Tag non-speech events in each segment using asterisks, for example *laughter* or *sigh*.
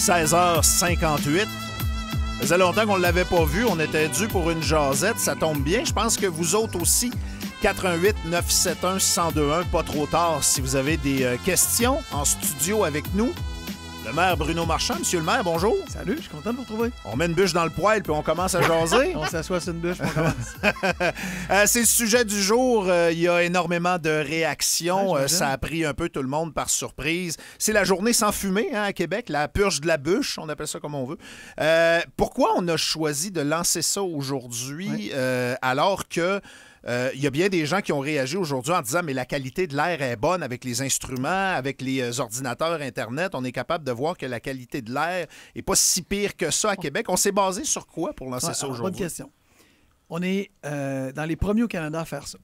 16h58. Ça faisait longtemps qu'on ne l'avait pas vu. On était dû pour une jasette. Ça tombe bien. Je pense que vous autres aussi, 88 971 1021, pas trop tard si vous avez des euh, questions en studio avec nous. Le maire Bruno Marchand, monsieur le maire, bonjour. Salut, je suis content de vous retrouver. On met une bûche dans le poêle puis on commence à jaser. *laughs* on s'assoit sur une bûche, on commence. *laughs* Euh, c'est le sujet du jour. Euh, il y a énormément de réactions. Ah, euh, ça a pris un peu tout le monde par surprise. C'est la journée sans fumée hein, à Québec, la purge de la bûche, on appelle ça comme on veut. pourquoi on a choisi de lancer ça aujourd'hui alors que euh, il y a bien des gens qui ont réagi aujourd'hui en disant mais la qualité de l'air est bonne avec les instruments, avec les euh, ordinateurs Internet. On est capable de voir que la qualité de l'air n'est pas si pire que ça à oh. Québec. On s'est basé sur quoi pour lancer ça aujourd'hui? Bonne question. On est euh, dans les premiers au Canada à faire ça.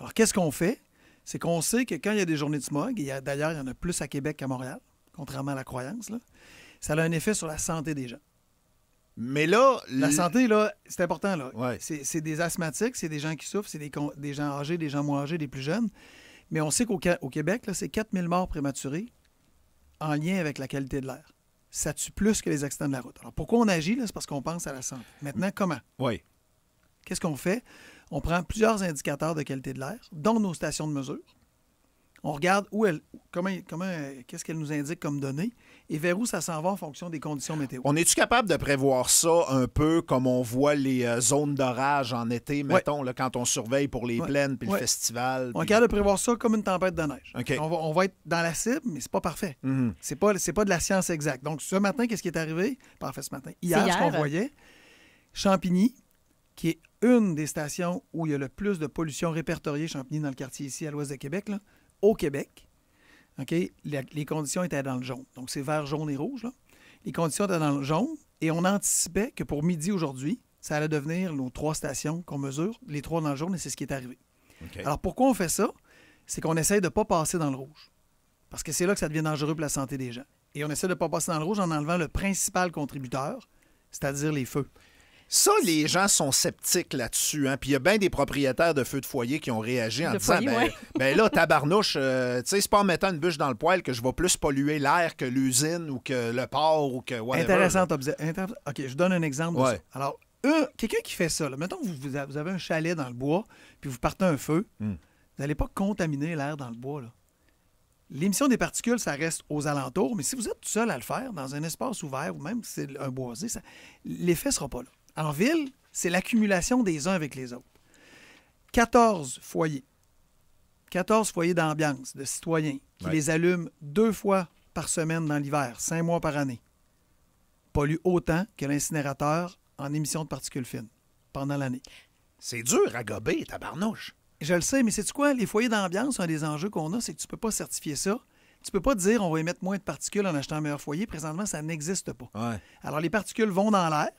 Alors, qu'est-ce qu'on fait? C'est qu'on sait que quand il y a des journées de smog, et d'ailleurs, il y en a plus à Québec qu'à Montréal, contrairement à la croyance, ça a un effet sur la santé des gens. Mais là. La santé, là, c'est important, là. C'est des asthmatiques, c'est des gens qui souffrent, c'est des, gens âgés, des gens moins âgés, des plus jeunes. Mais on sait qu'au Québec, c'est 4000 morts prématurées en lien avec la qualité de l'air. Ça tue plus que les accidents de la route. Alors pourquoi on agit, c'est parce qu'on pense à la santé. Maintenant, comment? Oui. Qu'est-ce qu'on fait? On prend plusieurs indicateurs de qualité de l'air, dont nos stations de mesure. On regarde où elle, comment, comment, euh, qu'est-ce qu'elle nous indique comme données et vers où ça s'en va en fonction des conditions météo. On est-tu capable de prévoir ça un peu comme on voit les euh, zones d'orage en été, mettons, quand on surveille pour les plaines puis le festival? On est capable de prévoir ça comme une tempête de neige. On, va, être dans la cible, mais c'est pas parfait. Mm -hmm. C'est pas, de la science exacte. Donc, ce matin, qu'est-ce qui est arrivé? Parfait, ce matin. Hier, ce qu'on voyait, Champigny, qui est une des stations où il y a le plus de pollution répertoriée, Champigny, dans le quartier ici, à l'ouest de Québec, au Québec, OK? les conditions étaient dans le jaune. Donc, c'est vert, jaune et rouge. Là. Les conditions étaient dans le jaune et on anticipait que pour midi aujourd'hui, ça allait devenir nos trois stations qu'on mesure, les trois dans le jaune, et c'est ce qui est arrivé. Alors, pourquoi on fait ça? C'est qu'on essaye de ne pas passer dans le rouge. Parce que c'est là que ça devient dangereux pour la santé des gens. Et on essaie de ne pas passer dans le rouge en enlevant le principal contributeur, c'est-à-dire les feux. Ça, les gens sont sceptiques là-dessus. Hein? Puis il y a bien des propriétaires de feux de foyer qui ont réagi en disant bien *laughs* ben, là, tabarnouche, euh, tu sais, c'est pas en mettant une bûche dans le poêle que je vais plus polluer l'air que l'usine ou que le port ou que whatever. Intéressant, OK, je donne un exemple. Alors, quelqu'un qui fait ça, là, mettons que vous, avez un chalet dans le bois, puis vous partez un feu, hmm. vous n'allez pas contaminer l'air dans le bois. L'émission des particules, ça reste aux alentours, mais si vous êtes tout seul à le faire, dans un espace ouvert ou même si c'est un boisé, l'effet ne sera pas là. En ville, c'est l'accumulation des uns avec les autres. 14 foyers. 14 foyers d'ambiance, de citoyens, qui les allument deux fois par semaine dans l'hiver, cinq mois par année, Polluent autant que l'incinérateur en émission de particules fines pendant l'année. C'est dur à gober, tabarnouche. Je le sais, mais c'est quoi? Les foyers d'ambiance, un des enjeux qu'on a, c'est que tu ne peux pas certifier ça. Tu ne peux pas dire on va émettre moins de particules en achetant un meilleur foyer. Présentement, ça n'existe pas. Alors, les particules vont dans l'air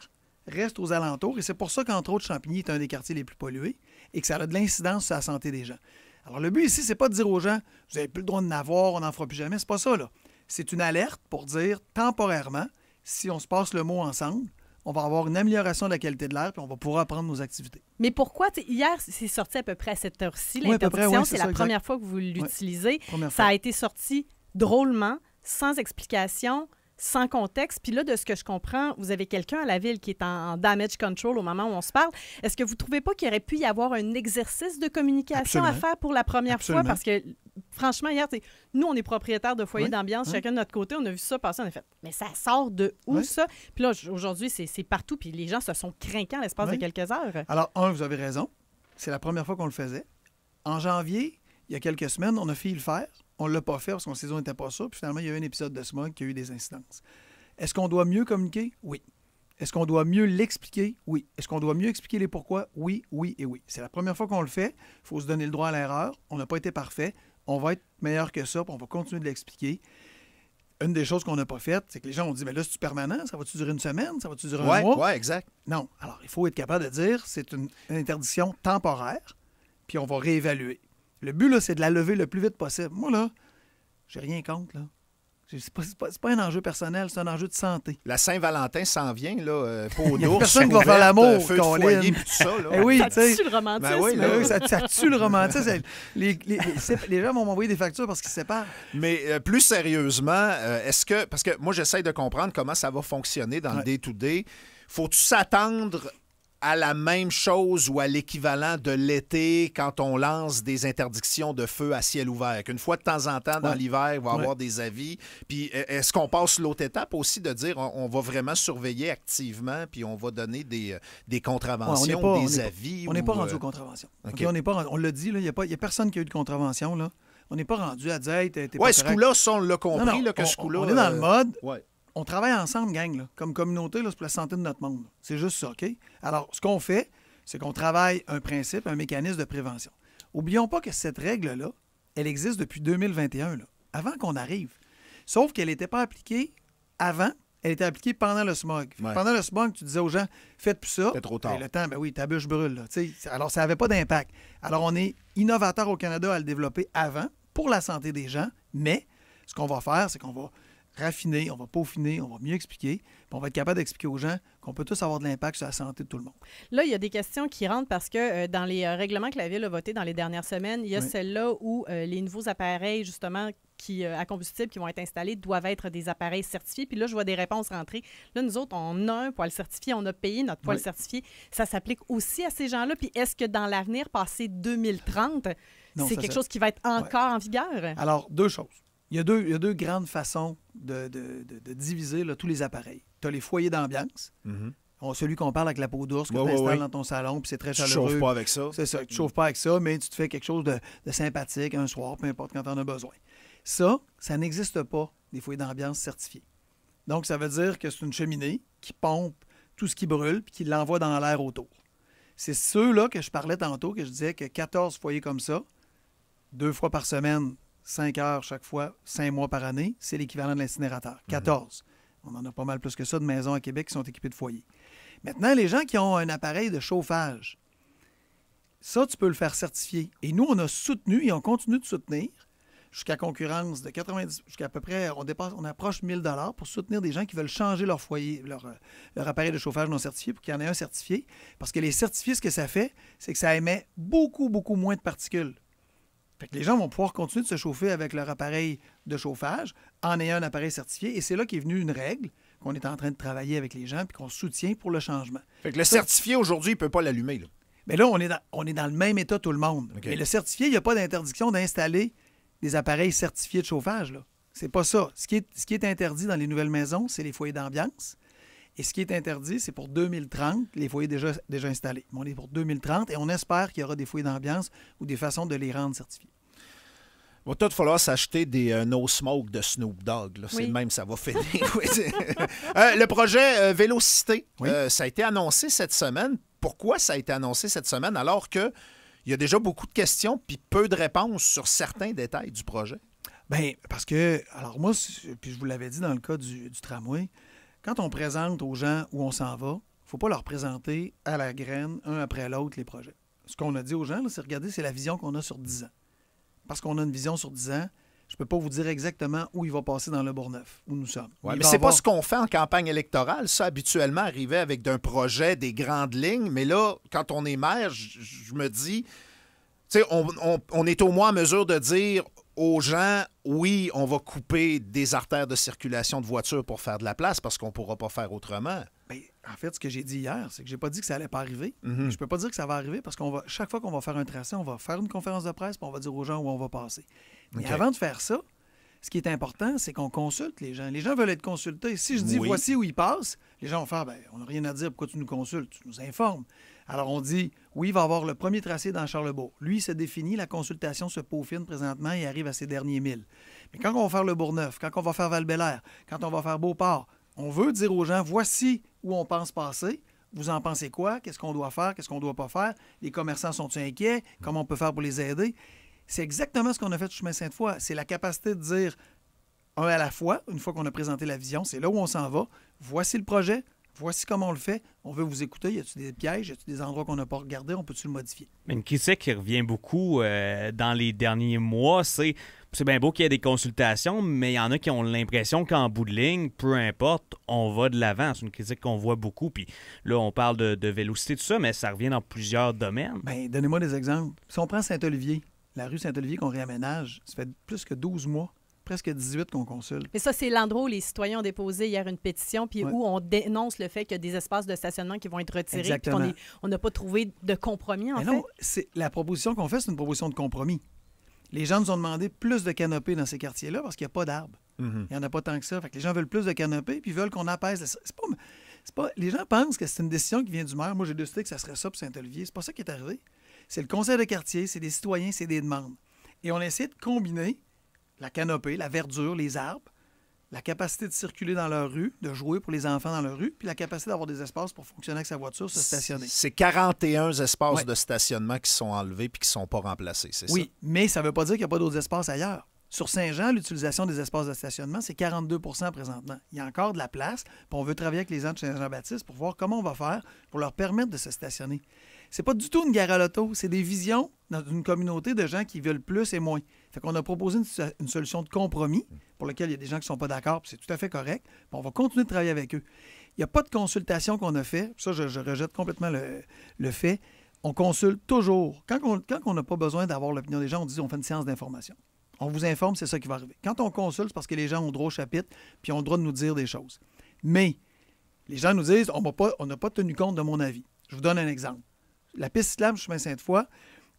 reste aux alentours. Et c'est pour ça qu'entre autres, Champigny est un des quartiers les plus pollués et que ça a de l'incidence sur la santé des gens. Alors, le but ici, c'est pas de dire aux gens, vous n'avez plus le droit de n'avoir, on n'en fera plus jamais. C'est pas ça, là. C'est une alerte pour dire, temporairement, si on se passe le mot ensemble, on va avoir une amélioration de la qualité de l'air, puis on va pouvoir apprendre nos activités. Mais pourquoi? Hier, c'est sorti à peu près à cette heure-ci, l'interdiction. c'est la première fois que vous l'utilisez. ça a été sorti drôlement, sans explication sans contexte. Puis là, de ce que je comprends, vous avez quelqu'un à la ville qui est en, damage control au moment où on se parle. Est-ce que vous ne trouvez pas qu'il aurait pu y avoir un exercice de communication à faire pour la première fois? Parce que, franchement, hier, nous, on est propriétaires de foyers d'ambiance, chacun de notre côté. On a vu ça passer, on a fait, mais ça sort de où, ça? Puis là, aujourd'hui, c'est partout. Puis les gens se sont craquants l'espace de quelques heures. Alors, un, vous avez raison. C'est la première fois qu'on le faisait. En janvier, il y a quelques semaines, on a fait le faire on ne l'a pas fait parce qu'on saison n'était pas ça. Puis finalement, il y a eu un épisode de Smog qui a eu des incidences. Est-ce qu'on doit mieux communiquer? Oui. Est-ce qu'on doit mieux l'expliquer? Oui. Est-ce qu'on doit mieux expliquer les pourquoi? Oui, oui et oui. C'est la première fois qu'on le fait. Il faut se donner le droit à l'erreur. On n'a pas été parfait. On va être meilleur que ça, on va continuer de l'expliquer. Une des choses qu'on n'a pas faites, c'est que les gens ont dit, mais là, c'est permanent, ça va-tu durer une semaine, ça va-tu durer un mois? Oui, exact. Non. Alors, il faut être capable de dire, c'est une interdiction temporaire, puis on va réévaluer. Le but, là, c'est de la lever le plus vite possible. Moi, là, j'ai rien contre, là. C'est pas, un enjeu personnel, c'est un enjeu de santé. La Saint-Valentin s'en vient, là, euh, *laughs* Il peau d'ours, personne qui va faire l'amour, qu'on euh, de foyer, tout ça. Là. *laughs* Eh oui, ça tue le romantisme. oui, ça, tue le romantisme. les, gens vont m'envoyer des factures parce qu'ils se séparent. Mais euh, plus sérieusement, est-ce que... Parce que moi, j'essaie de comprendre comment ça va fonctionner dans le day-to-day. Faut-tu s'attendre à la même chose ou à l'équivalent de l'été quand on lance des interdictions de feu à ciel ouvert. Qu'une fois de temps en temps, dans l'hiver, il va y avoir des avis. Puis e, est-ce qu'on passe l'autre étape aussi de dire on, va vraiment surveiller activement puis on va donner des, euh, des contraventions, des on avis? on n'est euh, pas rendu aux contraventions. on n'est pas, on le dit, il n'y a, a, personne qui a eu de contravention. Là. On n'est pas rendu à dire que ouais, pas ce coup-là, on l'a compris, là, que on, là On est dans le euh, mode... Ouais on travaille ensemble, gang, comme communauté, là, pour la santé de notre monde. C'est juste ça, OK? Alors, ce qu'on fait, c'est qu'on travaille un principe, un mécanisme de prévention. Oublions pas que cette règle-là, elle existe depuis 2021, avant qu'on arrive. Sauf qu'elle n'était pas appliquée avant, elle était appliquée pendant le smog. Pendant le smog, tu disais aux gens, faites plus ça. C'est trop tard. Ben, le temps, ben oui, ta bûche brûle. alors, ça n'avait pas d'impact. Alors, on est innovateur au Canada à le développer avant, pour la santé des gens, mais ce qu'on va faire, c'est qu'on va raffiné, on va peaufiner, on va mieux expliquer. on va être capable d'expliquer aux gens qu'on peut tous avoir de l'impact sur la santé de tout le monde. Là, il y a des questions qui rentrent parce que euh, dans les euh, règlements que la Ville a votés dans les dernières semaines, il y a celle-là où euh, les nouveaux appareils, justement, qui, à combustible qui vont être installés doivent être des appareils certifiés. Puis là, je vois des réponses rentrer. Là, nous autres, on a un poil certifié, on a payé notre poil certifié. Ça s'applique aussi à ces gens-là. Puis est-ce que dans l'avenir, passé 2030, c'est quelque chose qui va être encore en vigueur? Alors, deux choses. Il y, a deux, grandes façons de, diviser tous les appareils. Tu as les foyers d'ambiance. Mhm. celui qu'on parle avec la peau d'ours que tu installes dans ton salon, puis c'est très chaleureux. Tu ne chauffes pas avec ça. C'est ça, tu ne mhm. chauffes pas avec ça, mais tu te fais quelque chose de, sympathique un soir, peu importe quand tu en as besoin. Ça, ça n'existe pas, des foyers d'ambiance certifiés. Donc, ça veut dire que c'est une cheminée qui pompe tout ce qui brûle, puis qui l'envoie dans l'air autour. C'est ceux-là que je parlais tantôt, que je disais que 14 foyers comme ça, deux fois par semaine, 5 heures chaque fois, 5 mois par année, c'est l'équivalent de l'incinérateur. 14. Mhm. On en a pas mal plus que ça de maisons à Québec qui sont équipées de foyers. Maintenant, les gens qui ont un appareil de chauffage, ça, tu peux le faire certifier. Et nous, on a soutenu et on continue de soutenir jusqu'à concurrence de 90, jusqu'à peu près, on, dépasse, on approche 1000 dollars pour soutenir des gens qui veulent changer leur foyer, leur, euh, leur appareil de chauffage non certifié pour qu'il y en ait un certifié. Parce que les certifiés, ce que ça fait, c'est que ça émet beaucoup, beaucoup moins de particules les gens vont pouvoir continuer de se chauffer avec leur appareil de chauffage en ayant un appareil certifié. Et c'est là qu'est venue une règle qu'on est en train de travailler avec les gens puis qu'on soutient pour le changement. Fait le certifié aujourd'hui, il ne peut pas l'allumer. Là. Mais ben là, on est, dans, on est dans le même état tout le monde. Mais le certifié, il n'y a pas d'interdiction d'installer des appareils certifiés de chauffage. Là. C'est pas ça. Ce qui, est, ce qui est interdit dans les nouvelles maisons, c'est les foyers d'ambiance. Et ce qui est interdit, c'est pour 2030, les foyers déjà, déjà installés. on est pour 2030 et on espère qu'il y aura des foyers d'ambiance ou des façons de les rendre certifiés. Il va tout falloir s'acheter des euh, No Smoke de Snoop Dogg. C'est le même, ça va finir. *laughs* Euh, le projet euh, Vélocité, ça a été annoncé cette semaine. Pourquoi ça a été annoncé cette semaine alors qu'il y a déjà beaucoup de questions puis peu de réponses sur certains détails du projet? Bien, parce que, alors moi, puis je vous l'avais dit dans le cas du, du, tramway, quand on présente aux gens où on s'en va, il ne faut pas leur présenter à la graine, un après l'autre, les projets. Ce qu'on a dit aux gens, c'est regardez, c'est la vision qu'on a sur 10 ans parce qu'on a une vision sur 10 ans, je ne peux pas vous dire exactement où il va passer dans le Bourgneuf, où nous sommes. mais ce n'est pas ce qu'on fait en campagne électorale. Ça, habituellement, arrivait avec d'un projet, des grandes lignes. Mais là, quand on est maire, je me dis, on, on est au moins en mesure de dire aux gens, oui, on va couper des artères de circulation de voitures pour faire de la place parce qu'on ne pourra pas faire autrement en fait, ce que j'ai dit hier, c'est que j'ai pas dit que ça allait pas arriver. Je mhm. ne Je peux pas dire que ça va arriver parce qu'on va chaque fois qu'on va faire un tracé, on va faire une conférence de presse, puis on va dire aux gens où on va passer. Mais avant de faire ça, ce qui est important, c'est qu'on consulte les gens. Les gens veulent être consultés. Si je dis voici où ils passent, les gens vont faire ben, on n'a rien à dire, pourquoi tu nous consultes Tu nous informes. Alors on dit oui, il va avoir le premier tracé dans Charlebourg. Lui, c'est défini, la consultation se peaufine présentement et arrive à ses derniers milles. Mais quand on va faire le Bourneuf, quand on va faire val quand on va faire Beauport, on veut dire aux gens, voici où on pense passer. Vous en pensez quoi? Qu'est-ce qu'on doit faire? Qu'est-ce qu'on ne doit pas faire? Les commerçants sont-ils inquiets? Comment on peut faire pour les aider? C'est exactement ce qu'on a fait au Chemin Sainte-Foy. C'est la capacité de dire un à la fois, une fois qu'on a présenté la vision, c'est là où on s'en va. Voici le projet, voici comment on le fait. On veut vous écouter. Y a-t-il des pièges? Y a-t-il des endroits qu'on n'a pas regardés? On peut-tu le modifier? qui sait, qui revient beaucoup euh, dans les derniers mois, c'est c'est bien beau qu'il y ait des consultations, mais il y en a qui ont l'impression qu'en bout de ligne, peu importe, on va de l'avant. C'est une critique qu'on voit beaucoup. Puis là, on parle de, vélocité, tout ça, mais ça revient dans plusieurs domaines. Bien, donnez-moi des exemples. Si on prend Saint-Olivier, la rue Saint-Olivier qu'on réaménage, ça fait plus que 12 mois presque 18 qu'on consulte. Mais ça, c'est l'endroit où les citoyens ont déposé hier une pétition, puis où on dénonce le fait qu'il y a des espaces de stationnement qui vont être retirés, puis qu'on n'a pas trouvé de compromis, en Mais fait. Non, la proposition qu'on fait, c'est une proposition de compromis. Les gens nous ont demandé plus de canopées dans ces quartiers-là parce qu'il n'y a pas d'arbres. Mhm. Il n'y en a pas tant que ça. Fait les gens veulent plus de canopées puis veulent qu'on apaise. pas... pas... Les gens pensent que c'est une décision qui vient du maire. Moi, j'ai décidé que ça serait ça pour Saint-Olivier. C'est pas ça qui est arrivé. C'est le conseil de quartier, c'est des citoyens, c'est des demandes. Et on essaie de combiner la canopée, la verdure, les arbres la capacité de circuler dans leur rue, de jouer pour les enfants dans leur rue, puis la capacité d'avoir des espaces pour fonctionner avec sa voiture, se stationner. C'est 41 espaces de stationnement qui sont enlevés puis qui ne sont pas remplacés, c'est oui, ça? Oui, mais ça ne veut pas dire qu'il n'y a pas d'autres espaces ailleurs. Sur Saint-Jean, l'utilisation des espaces de stationnement, c'est 42 présentement. Il y a encore de la place, puis on veut travailler avec les gens de Saint-Jean-Baptiste pour voir comment on va faire pour leur permettre de se stationner. C'est pas du tout une gare à l'auto, c'est des visions dans une communauté de gens qui veulent plus et moins. Fait qu'on a proposé une, solution de compromis. Mm pour lequel il y a des gens qui ne sont pas d'accord, c'est tout à fait correct. on va continuer de travailler avec eux. Il n'y a pas de consultation qu'on a fait. Ça, je, rejette complètement le, fait. On consulte toujours. Quand on n'a pas besoin d'avoir l'opinion des gens, on dit on fait une séance d'information. On vous informe, c'est ça qui va arriver. Quand on consulte, c'est parce que les gens ont droit au chapitre, puis ont le droit de nous dire des choses. Mais les gens nous disent on n'a pas, tenu compte de mon avis. Je vous donne un exemple. La piste cyclable chemin Sainte-Foy,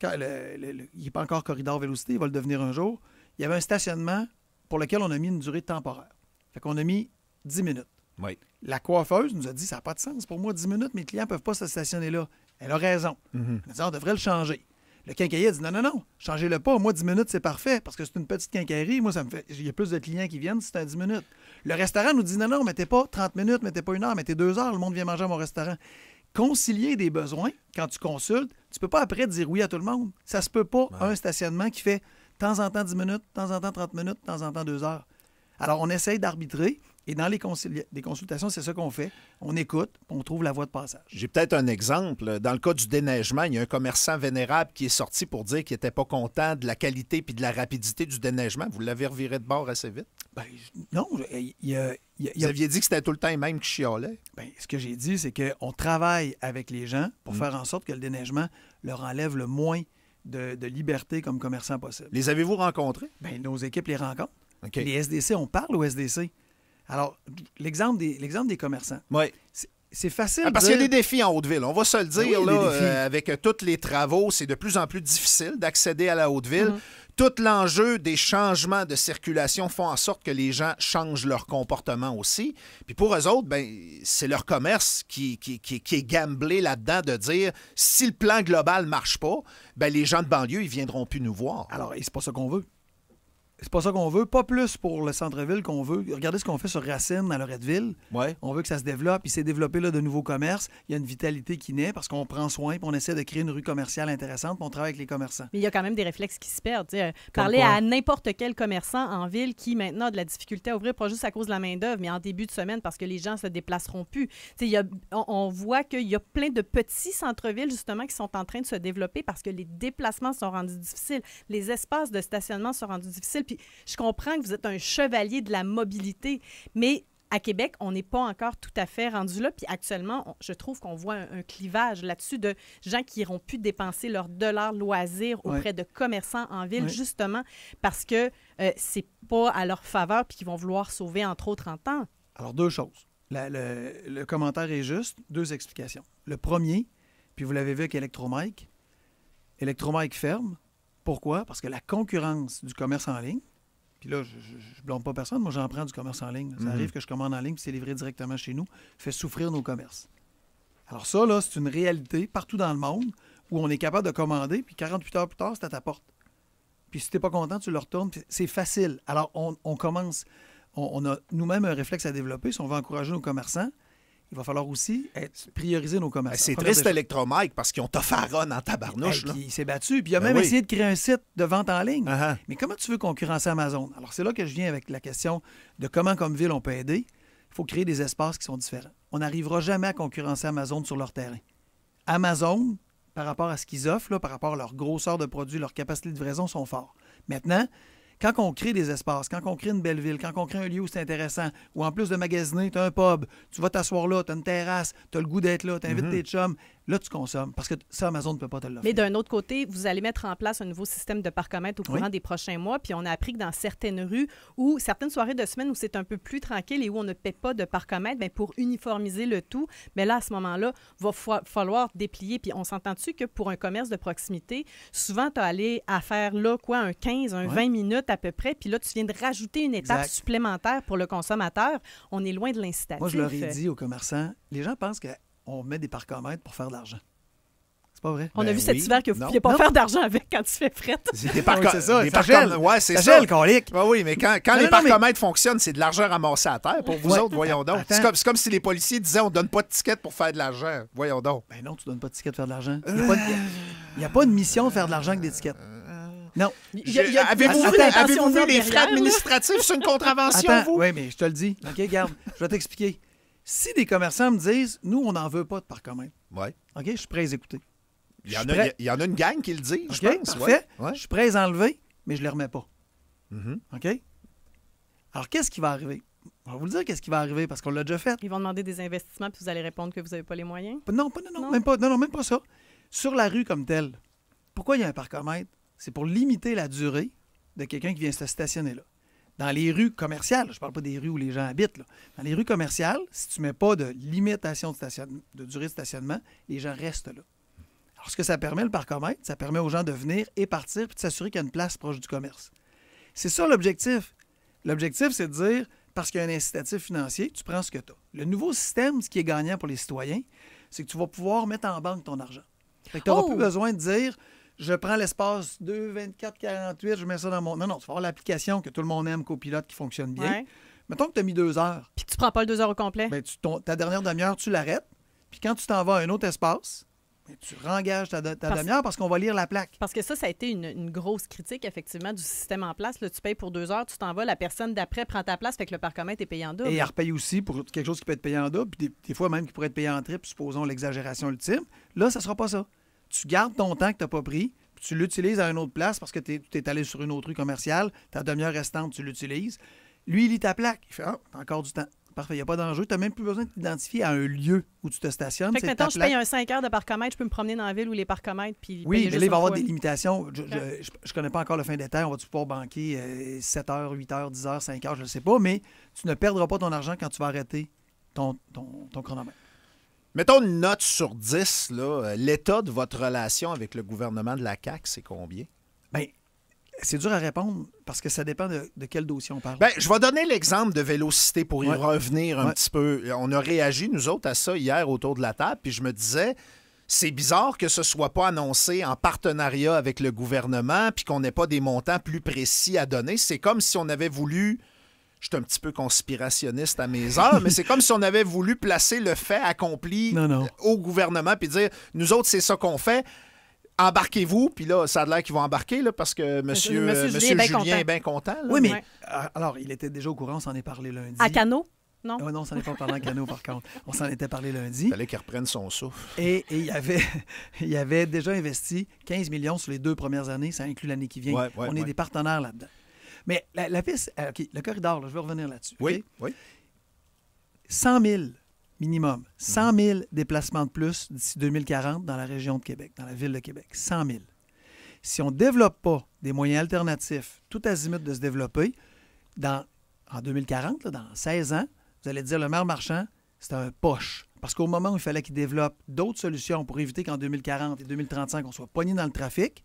il n'est pas encore corridor vélocité, il va le devenir un jour. Il y avait un stationnement pour lequel on a mis une durée temporaire. Fait qu'on a mis 10 minutes. La coiffeuse nous a dit ça n'a pas de sens pour moi, 10 minutes, mes clients ne peuvent pas se stationner là. Elle a raison. Mhm. dit ah, on devrait le changer. Le quincailler dit non, non, non, changez-le pas. Moi, 10 minutes, c'est parfait parce que c'est une petite quincaillerie. Moi, ça me fait. Il y a plus de clients qui viennent, c'est à 10 minutes. Le restaurant nous dit non, non, mettez pas 30 minutes, mettez pas une heure, mettez deux heures, le monde vient manger à mon restaurant. Concilier des besoins, quand tu consultes, tu ne peux pas après dire oui à tout le monde. Ça se peut pas un stationnement qui fait temps en temps 10 minutes, temps en temps 30 minutes, temps en temps 2 heures. Alors, on essaye d'arbitrer. Et dans les, consultations, c'est ce qu'on fait. On écoute, on trouve la voie de passage. J'ai peut-être un exemple. Dans le cas du déneigement, il y a un commerçant vénérable qui est sorti pour dire qu'il n'était pas content de la qualité puis de la rapidité du déneigement. Vous l'avez reviré de bord assez vite? non. Vous aviez dit que c'était tout le temps même même qui ben, ce que j'ai dit, c'est qu'on travaille avec les gens pour mm. faire en sorte que le déneigement leur enlève le moins de, liberté comme commerçant possible. Les avez-vous rencontrés? Bien, nos équipes les rencontrent. Les SDC, on parle aux SDC. Alors, l'exemple des, l'exemple des commerçants. Oui. C'est facile. Ah, parce qu'il y a des défis en Haute-Ville. On va se le dire, avec toutes tous les travaux, c'est de plus en plus difficile d'accéder à la Haute-Ville. Mm-hmm tout l'enjeu des changements de circulation font en sorte que les gens changent leur comportement aussi. Puis pour eux autres, ben, c'est leur commerce qui, qui, est gamblé là-dedans de dire si le plan global marche pas, ben, les gens de banlieue, ils viendront plus nous voir. Alors, c'est pas ce qu'on veut c'est pas ça qu'on veut. Pas plus pour le centre-ville qu'on veut. Regardez ce qu'on fait sur Racine à Loretteville. Ouais. On veut que ça se développe. Il s'est développé là, de nouveaux commerces. Il y a une vitalité qui naît parce qu'on prend soin, et on essaie de créer une rue commerciale intéressante, on travaille avec les commerçants. Mais il y a quand même des réflexes qui se perdent. Parler à n'importe quel commerçant en ville qui maintenant a de la difficulté à ouvrir, pas juste à cause de la main-d'œuvre, mais en début de semaine parce que les gens se déplaceront plus. on, on, voit qu'il y a plein de petits centres-villes justement qui sont en train de se développer parce que les déplacements sont rendus difficiles. Les espaces de stationnement sont rendus difficiles puis je comprends que vous êtes un chevalier de la mobilité, mais à Québec, on n'est pas encore tout à fait rendu là. Puis actuellement, je trouve qu'on voit un, clivage là-dessus de gens qui auront pu dépenser leurs dollars loisirs auprès de commerçants en ville, justement parce que euh, c'est pas à leur faveur puis qu'ils vont vouloir sauver entre autres en temps. Alors, deux choses. le, le, commentaire est juste. Deux explications. Le premier, puis vous l'avez vu avec Electromike. Electromike ferme. Pourquoi? Parce que la concurrence du commerce en ligne, puis là, je, ne blâme pas personne, moi j'en prends du commerce en ligne. Ça mhm. arrive que je commande en ligne, puis c'est livré directement chez nous, fait souffrir nos commerces. Alors ça, là, c'est une réalité partout dans le monde où on est capable de commander, puis 48 heures plus tard, c'est à ta porte. Puis si n'es pas content, tu le retournes, c'est facile. Alors on, commence, on, on a nous-mêmes un réflexe à développer si on veut encourager nos commerçants il va falloir aussi prioriser nos commerces. Ben, c'est triste, Electromike, parce qu'ils ont Toffaron en tabarnouche. il s'est battu. Puis il a ben même essayé de créer un site de vente en ligne. Uh-huh. Mais comment tu veux concurrencer Amazon? Alors, c'est là que je viens avec la question de comment, comme ville, on peut aider. Il faut créer des espaces qui sont différents. On n'arrivera jamais à concurrencer Amazon sur leur terrain. Amazon, par rapport à ce qu'ils offrent, par rapport à leur grosseur de produits, leur capacité de livraison, sont forts. Maintenant, quand on crée des espaces, quand on crée une belle ville, quand on crée un lieu où c'est intéressant, où en plus de magasiner, tu as un pub, tu vas t'asseoir là, tu as une terrasse, tu as le goût d'être là, tu invites mhm. tes chums, Là, tu consommes parce que ça, Amazon ne peut pas te le faire. Mais d'un autre côté, vous allez mettre en place un nouveau système de parcomètre au courant des prochains mois. Puis on a appris que dans certaines rues ou certaines soirées de semaine où c'est un peu plus tranquille et où on ne paie pas de parcomètre, bien pour uniformiser le tout, mais ben là, à ce moment-là, va falloir déplier. Puis on s'entend tu que pour un commerce de proximité, souvent, tu as allé à faire là, quoi, un 15, un 20 minutes à peu près. Puis là, tu viens de rajouter une étape supplémentaire pour le consommateur. On est loin de l'incitatif. Moi, je leur ai euh. dit aux commerçants, les gens pensent que on met des parcomètres pour faire de l'argent. C'est pas vrai. On a ben vu cet hiver que vous ne pouviez pas faire d'argent avec quand il fait fret. C'est ça, ah c'est ça. Ouais, c'est ça. Gèle, ben oui, mais quand, les parcomètres fonctionnent, c'est de l'argent ramassé à terre pour vous autres, voyons donc. C'est comme, si les policiers disaient on donne pas de tickets pour faire de l'argent. Voyons donc. Ben non, tu donnes pas de tickets pour faire de l'argent. Il n'y euh. a, pas de mission faire de l'argent avec des tickets. Non. Avez-vous vu, des les frais administratifs sur une contravention, Attends, Oui, mais je te le dis. OK, garde, je vais t'expliquer. Si des commerçants me disent, nous, on n'en veut pas de parc Oui. Ouais. OK, je suis prêt à les écouter. Il y, en a, une gang qui le dit, je pense. Je suis prêt à les enlever, mais je ne les remets pas. Mm-hmm. OK? Alors, qu'est-ce qui va arriver? On va vous le dire qu'est-ce qui va arriver parce qu'on l'a déjà fait. Ils vont demander des investissements puis vous allez répondre que vous n'avez pas les moyens. Non, non, Même pas, non, non, même pas ça. Sur la rue comme telle, pourquoi il y a un parcomètre? C'est pour limiter la durée de quelqu'un qui vient se stationner là dans les rues commerciales, je ne parle pas des rues où les gens habitent, dans les rues commerciales, si tu ne mets pas de limitation de, durée de stationnement, les gens restent là. Alors, ce que ça permet, le parcomètre, ça permet aux gens de venir et partir, puis de s'assurer qu'il y a une place proche du commerce. C'est ça l'objectif. L'objectif, c'est de dire, parce qu'il y a un incitatif financier, tu prends ce que tu as. Le nouveau système, ce qui est gagnant pour les citoyens, c'est que tu vas pouvoir mettre en banque ton argent. tu n'auras plus oh! besoin de dire je prends l'espace 2, 24, 48, je mets ça dans mon. Non, non, tu vas avoir l'application que tout le monde aime, copilote, qui fonctionne bien. Mettons que tu as mis deux heures. Puis tu prends pas le deux heures au complet. Ben, ta dernière demi-heure, tu l'arrêtes. Puis quand tu t'en vas à un autre espace, ben, tu rengages ta, ta demi-heure parce qu'on va lire la plaque. Parce que ça, ça a été une, grosse critique, effectivement, du système en place. Là, tu payes pour deux heures, tu t'en vas, la personne d'après prend ta place, fait que le parcomètre est payé en double. Et elle repaye aussi pour quelque chose qui peut être payé en double, puis des, fois même qui pourrait être payé en triple, supposons l'exagération ultime. Là, ça sera pas ça tu gardes ton temps que tu n'as pas pris, tu l'utilises à une autre place parce que tu es, allé sur une autre rue commerciale, ta demi-heure restante, tu l'utilises. Lui, il lit ta plaque. Il fait Ah, encore du temps. Parfait, il n'y a pas d'enjeu. Tu n'as même plus besoin de t'identifier à un lieu où tu te stationnes. Fait que maintenant, je paye un 5 heures de parcomètre, je peux me promener dans la ville ou les parcomètres. Puis oui, il va y avoir des limitations. Je ne connais pas encore le fin temps On va-tu pouvoir banquer 7 euh, heures, 8 heures, 10 heures, 5 heures, je ne sais pas. Mais tu ne perdras pas ton argent quand tu vas arrêter ton chronomètre. Mettons une note sur 10, euh, l'état de votre relation avec le gouvernement de la CAQ, c'est combien? Bien, c'est dur à répondre parce que ça dépend de, quel dossier on parle. Bien, je vais donner l'exemple de Vélocité pour y revenir un petit peu. On a réagi, nous autres, à ça hier autour de la table, puis je me disais, c'est bizarre que ce ne soit pas annoncé en partenariat avec le gouvernement, puis qu'on n'ait pas des montants plus précis à donner. C'est comme si on avait voulu je suis un petit peu conspirationniste à mes heures, mais c'est comme si on avait voulu placer le fait accompli au gouvernement puis dire nous autres, c'est ça qu'on fait. Embarquez-vous, puis là, ça a l'air qu'ils vont embarquer, là, parce que monsieur, monsieur, Julien, euh, est bien content. Oui, mais euh, alors, il était déjà au courant, on s'en est parlé lundi. À Cano? Non. Oh non, on s'en est pas parlé à canot, par contre. On s'en était parlé lundi. Il fallait qu'il reprenne son souffle. Et, il, avait, *laughs* il avait déjà investi 15 millions sur les deux premières années, ça inclut l'année qui vient. on est des partenaires là-dedans. Mais la, piste, euh, le corridor, je vais revenir là-dessus. Oui, oui. 100 000 minimum. 100 mhm. 000 déplacements de plus d'ici 2040 dans la région de Québec, dans la ville de Québec. 100 000. Si on ne développe pas des moyens alternatifs, tout azimut de se développer, dans, en 2040, dans 16 ans, vous allez dire le maire marchand, c'est un poche. Parce qu'au moment où il fallait qu'il développe d'autres solutions pour éviter qu'en 2040 et 2035, on soit poigné dans le trafic,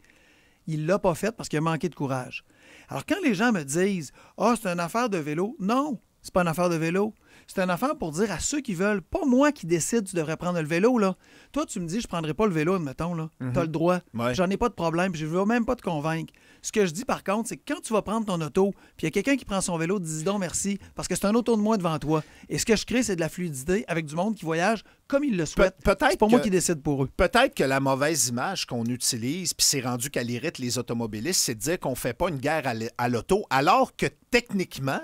il ne l'a pas fait parce qu'il a manqué de courage. Alors, quand les gens me disent Ah, oh, c'est une affaire de vélo, non, c'est pas une affaire de vélo. C'est un affaire pour dire à ceux qui veulent, pas moi qui décide, tu devrais prendre le vélo. là. Toi, tu me dis, je prendrai pas le vélo, admettons. Là. Mhm. Tu as le droit. J'en ai pas de problème. Je veux même pas te convaincre. Ce que je dis, par contre, c'est que quand tu vas prendre ton auto, puis il y a quelqu'un qui prend son vélo, dis donc merci, parce que c'est un auto de moi devant toi. Et ce que je crée, c'est de la fluidité avec du monde qui voyage comme il le souhaite. peut-être. C'est pas moi qui décide pour eux. Peut-être que la mauvaise image qu'on utilise, puis c'est rendu qu'elle irrite les automobilistes, c'est de dire qu'on fait pas une guerre à l'auto, alors que techniquement,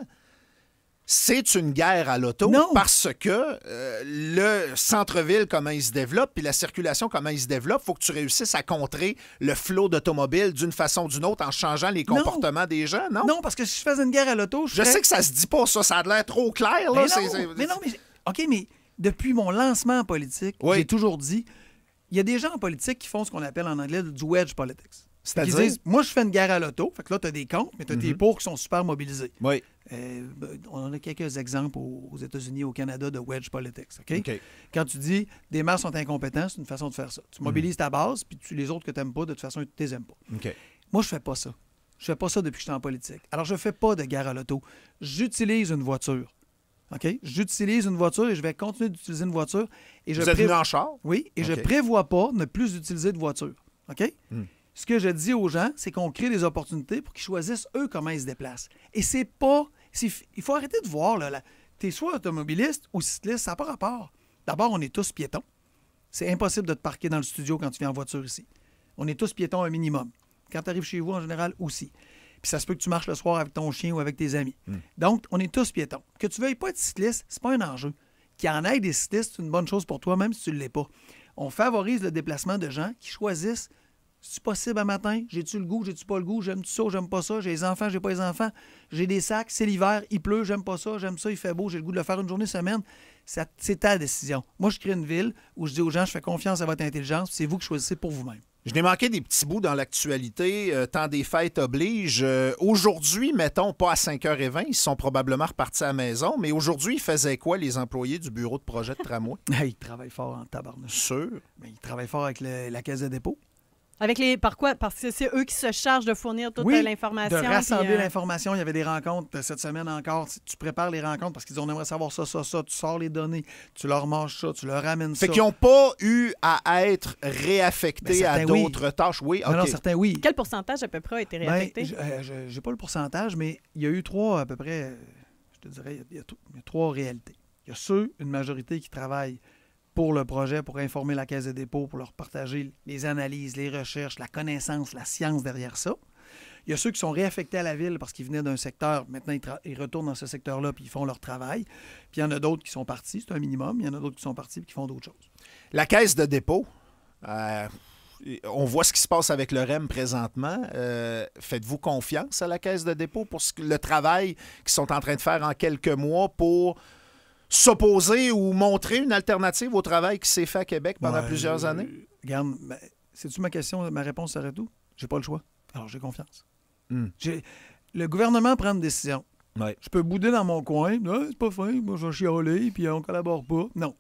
c'est une guerre à l'auto parce que euh, le centre-ville, comment il se développe, puis la circulation, comment il se développe, faut que tu réussisses à contrer le flot d'automobiles d'une façon ou d'une autre en changeant les comportements des gens, non? Non, parce que si je faisais une guerre à l'auto, je. Je sais que ça se dit pas, ça, ça a l'air trop clair, là. Mais non, mais, non, mais OK, mais depuis mon lancement en politique, j'ai toujours dit il y a des gens en politique qui font ce qu'on appelle en anglais du wedge politics cest moi, je fais une guerre à l'auto. Fait que là, tu as des comptes, mais tu as des mhm. pauvres qui sont super mobilisés. Euh, on en a quelques exemples aux États-Unis, au Canada de wedge politics. OK? Quand tu dis des maires sont incompétents, c'est une façon de faire ça. Tu mhm. mobilises ta base, puis tu, les autres que tu n'aimes pas, de toute façon, tu les aimes pas. Moi, je fais pas ça. Je fais pas ça depuis que je suis en politique. Alors, je fais pas de guerre à l'auto. J'utilise une voiture. OK? J'utilise une voiture et je vais continuer d'utiliser une voiture. Et je Vous êtes Oui, et je prévois pas ne plus utiliser de voiture. OK? Hmm ce que je dis aux gens, c'est qu'on crée des opportunités pour qu'ils choisissent eux comment ils se déplacent. Et c'est pas. Il faut arrêter de voir, là. là es soit automobiliste ou cycliste, ça n'a pas rapport. D'abord, on est tous piétons. C'est impossible de te parquer dans le studio quand tu viens en voiture ici. On est tous piétons un minimum. Quand tu arrives chez vous, en général, aussi. Puis ça se peut que tu marches le soir avec ton chien ou avec tes amis. Hmm. Donc, on est tous piétons. Que tu veuilles pas être cycliste, c'est pas un enjeu. Qu'il en ait des cyclistes, c'est une bonne chose pour toi, même si tu ne l'es pas. On favorise le déplacement de gens qui choisissent c'est possible à matin? J'ai-tu le goût? J'ai-tu pas le goût? J'aime-tu ça? J'aime pas ça? J'ai les enfants? J'ai pas les enfants? J'ai des sacs? C'est l'hiver? Il pleut? J'aime pas ça? J'aime ça? Il fait beau? J'ai le goût de le faire une journée, semaine? C'est ta décision. Moi, je crée une ville où je dis aux gens, je fais confiance à votre intelligence, c'est vous qui choisissez pour vous-même. Je n'ai manqué des petits bouts dans l'actualité. Euh, tant des fêtes oblige. Euh, aujourd'hui, mettons, pas à 5h20, ils sont probablement repartis à la maison, mais aujourd'hui, ils faisaient quoi, les employés du bureau de projet de tramway? *laughs* ils travaillent fort en tabarnouche. Sûr. Mais ils travaillent fort avec la caisse de dépôt. Avec les, par quoi? Parce que c'est eux qui se chargent de fournir toute oui, l'information. De rassembler euh, l'information. Il y avait des rencontres euh, cette semaine encore. Tu prépares les rencontres parce qu'ils ont aimé savoir ça, ça, ça. Tu sors les données, tu leur manges ça, tu leur amènes ça. Fait qu'ils n'ont pas eu à être réaffectés ben, à d'autres tâches. Oui, certains oui. Quel pourcentage à peu près a été ben, réaffecté? je n'ai euh, pas le pourcentage, mais il y a eu trois à peu près, je te dirais, il y a trois réalités. Il y a ceux, une majorité qui travaillent pour le projet, pour informer la Caisse de dépôt, pour leur partager les analyses, les recherches, la connaissance, la science derrière ça. Il y a ceux qui sont réaffectés à la ville parce qu'ils venaient d'un secteur. Maintenant, ils, retournent dans ce secteur-là puis ils font leur travail. Puis il y en a d'autres qui sont partis, c'est un minimum. Il y en a d'autres qui sont partis qui font d'autres choses. La caisse de dépôt, euh, on voit ce qui se passe avec le REM présentement. Euh, faites-vous confiance à la caisse de dépôt pour le travail qu'ils sont en train de faire en quelques mois pour s'opposer ou montrer une alternative au travail qui s'est fait à Québec pendant plusieurs euh, années? Regarde, ben, c'est-tu ma question, ma réponse serait tout? J'ai pas le choix. Alors j'ai confiance. Hmm. Le gouvernement prend une décision. Je peux bouder dans mon coin, ah, c'est pas fin, moi je vais chialer, puis on collabore pas. Non,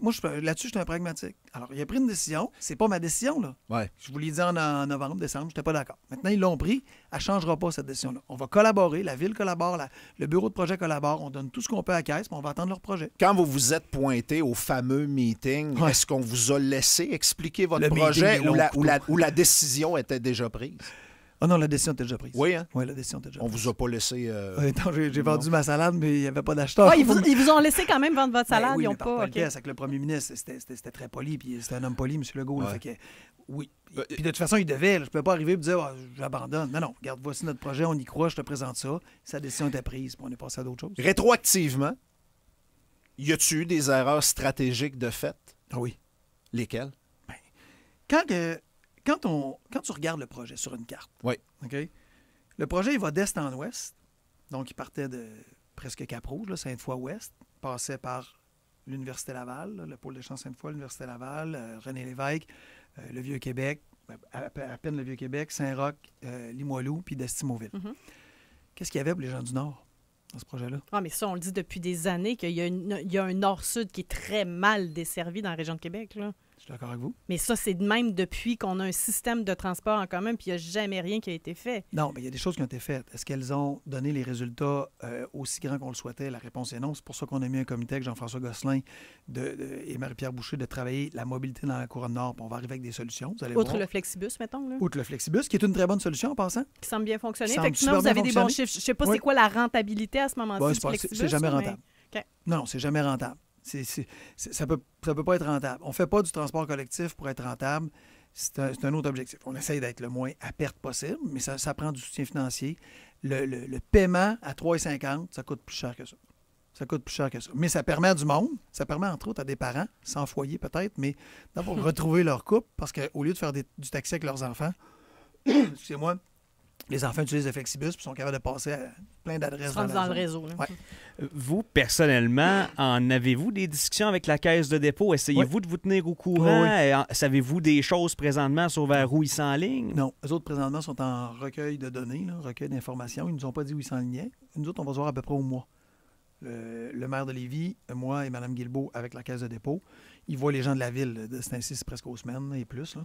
moi, là-dessus, j'étais un pragmatique. Alors, il a pris une décision. C'est pas ma décision, là. Ouais. Je vous l'ai dit en, novembre, décembre, j'étais pas d'accord. Maintenant, ils l'ont pris. Elle changera pas, cette décision-là. On va collaborer. La ville collabore, le bureau de projet collabore. On donne tout ce qu'on peut à caisse, on va attendre leur projet. Quand vous vous êtes pointé au fameux meeting, est-ce qu'on vous a laissé expliquer votre projet ou la, ou la décision était déjà prise? Ah oh non, la décision était déjà prise. Oui, hein? Oui, la décision était déjà prise. On vous a pas laissé. Euh... Ah, j'ai vendu ma salade, mais il n'y avait pas d'acheteur. Ah, ils, vous, ont laissé quand même vendre votre ben salade, ils n'ont pas. Ok, c'est que le premier ministre, c'était très poli, puis c'était un homme poli, M. Legault. Fait oui. Euh, puis de toute façon, il devait. je ne peux pas arriver et dire oh, j'abandonne. Non, non, regarde, voici notre projet, on y croit, je te présente ça. Sa décision était prise, puis on est passé à d'autres choses. Rétroactivement, y a-tu eu des erreurs stratégiques de fait? Ah oui. Lesquelles? Ben, quand. que quand, on, quand tu regardes le projet sur une carte, le projet il va d'est en ouest. Donc, il partait de presque Cap-Rouge, Sainte-Foy-Ouest, passait par l'Université Laval, le pôle de champs Sainte-Foy, l'Université Laval, euh, René Lévesque, euh, le Vieux-Québec, à, peine le Vieux-Québec, Saint-Roch, euh, Limoilou, puis Destimauville. Mm-hmm. Qu'est-ce qu'il y avait pour les gens du Nord? dans ce projet-là. Ah, mais ça, on le dit depuis des années qu'il y, y a, un nord-sud qui est très mal desservi dans la région de Québec. Là suis d'accord avec vous. Mais ça, c'est de même depuis qu'on a un système de transport en commun, puis il n'y a jamais rien qui a été fait. Non, mais il y a des choses qui ont été faites. Est-ce qu'elles ont donné les résultats euh, aussi grands qu'on le souhaitait? La réponse est non. C'est pour ça qu'on a mis un comité avec Jean-François Gosselin et Marie-Pierre Boucher de travailler la mobilité dans la couronne nord. on va arriver avec des solutions. Outre le flexibus, mettons. Là. Outre le flexibus, qui est une très bonne solution en passant. Qui semble bien fonctionner. Semble Effectivement, vous avez des bons chiffres. Je ne sais pas c'est quoi la rentabilité à ce moment-ci. c'est jamais rentable. non c'est jamais rentable ça ne peut, peut pas être rentable. On ne fait pas du transport collectif pour être rentable. C'est un, autre objectif. On essaye d'être le moins à perte possible, mais ça, prend du soutien financier. Le, le, le paiement à 3,50, ça coûte plus cher que ça. Ça coûte plus cher que ça. Mais ça permet à du monde, ça permet entre autres à des parents, sans foyer peut-être, mais d'avoir *laughs* retrouver leur couple, parce qu'au lieu de faire du taxi avec leurs enfants, *coughs* excusez-moi, les enfants utilisent le Flexibus et sont capables de passer à plein d'adresses dans, le réseau. Vous, personnellement, en avez-vous des discussions avec la caisse de dépôt? Essayez-vous de vous tenir au courant? Ah savez-vous des choses présentement sur vers où ils ligne Non. Les autres, présentement, sont en recueil de données, recueil d'informations. Ils ne nous ont pas dit où ils ligne. Nous autres, on va se voir à peu près au mois. Le, maire de Lévis, moi et Mme Guilbeault avec la caisse de dépôt, ils voient les gens de la ville. C'est ainsi, c'est presque aux semaines et plus. Là.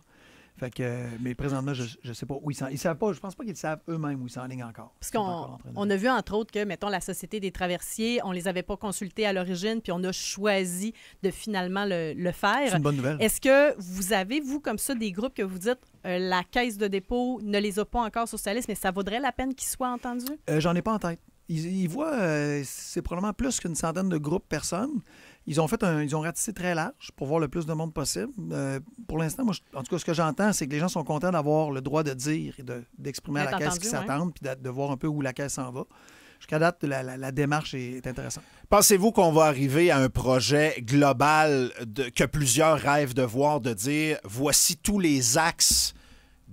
Fait que, mais présentement, je ne sais pas où ils sont. Ils savent pas, je pense pas qu'ils savent eux-mêmes où ils sont encore. Parce qu'on on a vu, entre autres, que, mettons, la Société des traversiers, on les avait pas consultés à l'origine, puis on a choisi de finalement le, faire. C'est une bonne nouvelle. Est-ce que vous avez, vous, comme ça, des groupes que vous dites, euh, la caisse de dépôt ne les a pas encore sur sa liste, mais ça vaudrait la peine qu'ils soient entendus? Euh, j'en ai pas en tête. Ils, voient, euh, c'est probablement plus qu'une centaine de groupes personnes. Ils ont fait ils ont ratissé très large pour voir le plus de monde possible. Euh, pour l'instant, moi, en tout cas, ce que j'entends, c'est que les gens sont contents d'avoir le droit de dire et d'exprimer de, à la caisse ce qu'ils s'attendent, puis de, voir un peu où la caisse s'en va. Jusqu'à date, la, la, démarche est, intéressante. Pensez-vous qu'on va arriver à un projet global que plusieurs rêvent de voir, de dire voici tous les axes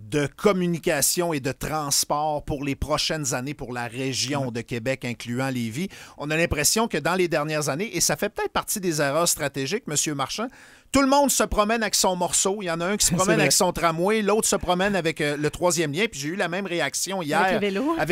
de communication et de transport pour les prochaines années pour la région de Québec, incluant Lévis. On a l'impression que dans les dernières années, et ça fait peut-être partie des erreurs stratégiques, M. Marchand, tout le monde se promène avec son morceau. Il y en a un qui se *laughs* promène avec son tramway, l'autre se promène avec euh, le troisième lien. Puis j'ai eu la même réaction hier avec,